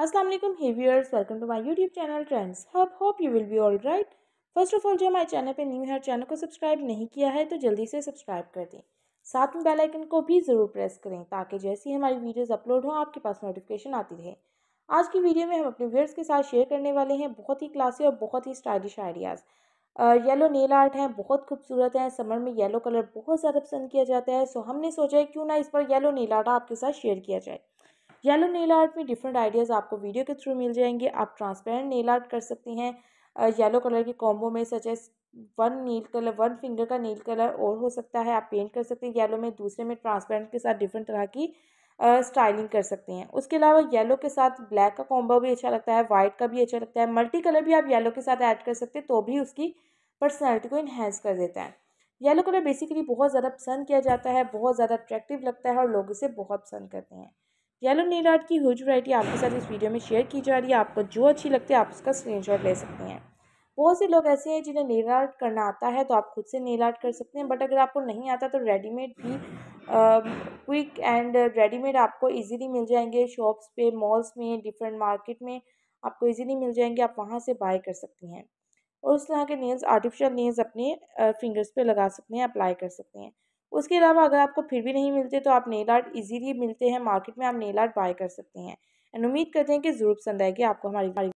अस्सलाम वालेकुम hey viewers welcome to my YouTube channel Trends Hub hope you will be all right first of all जो हमारे channel पे new है channel को सब्सक्राइब नहीं किया है तो जल्दी से सब्सक्राइब कर दें साथ में बेल आइकन को भी ज़रूर प्रेस करें ताकि जैसे ही हमारी वीडियोस अपलोड हों आपके पास नोटिफिकेशन आती रहे आज की वीडियो में हम अपने व्यूअर्स के साथ शेयर करने वाले हैं बहुत ही क्लासी और बहुत ही stylish ideas yellow nail art है बहुत खूबसूरत है समर में येलो कलर बहुत ज़्यादा पसंद किया जाता है सो हमने सोचा है क्यों ना इस पर येलो नेल आर्ट आपके साथ शेयर किया जाए येलो नेल आर्ट में डिफरेंट आइडियाज़ आपको वीडियो के थ्रू मिल जाएंगे आप ट्रांसपेरेंट नेल आर्ट कर सकती हैं येलो कलर के कॉम्बो में such as one nail colour one finger का नील कलर और हो सकता है आप पेंट कर सकते हैं येलो में दूसरे में ट्रांसपेरेंट के साथ डिफरेंट तरह की स्टाइलिंग uh, कर सकते हैं उसके अलावा येलो के साथ ब्लैक का कॉम्बो भी अच्छा लगता है वाइट का भी अच्छा लगता है मल्टी कलर भी आप येलो के साथ ऐड कर सकते हैं तो भी उसकी पर्सनैलिटी को इन्हेंस कर देता है येलो कलर बेसिकली बहुत ज़्यादा पसंद किया जाता है बहुत ज़्यादा अट्रैक्टिव लगता है और लोग इसे बहुत पसंद करते हैं येलो नील आर्ट की ह्यूज वैरायटी आपके साथ इस वीडियो में शेयर की जा रही है आपको जो अच्छी लगती है आप उसका स्क्रीनशॉट ले सकते हैं बहुत से लोग ऐसे हैं जिन्हें नेल आर्ट करना आता है तो आप खुद से नेल आर्ट कर सकते हैं बट अगर आपको नहीं आता तो रेडीमेड भी क्विक एंड रेडीमेड आपको इजीली मिल जाएंगे शॉप्स पे मॉल्स में डिफरेंट मार्केट में आपको इजीली मिल जाएंगे आप वहाँ से बाय कर सकती हैं और उस तरह के नेल्स आर्टिफिशियल नेल्स अपने फिंगर्स पर लगा सकते हैं अप्लाई कर सकते हैं उसके अलावा अगर आपको फिर भी नहीं मिलते तो आप नेल आर्ट ईजीली मिलते हैं मार्केट में आप नेल आर्ट बाय कर सकते हैं एंड उम्मीद करते हैं कि ज़रूर पसंद आएगी आपको हमारी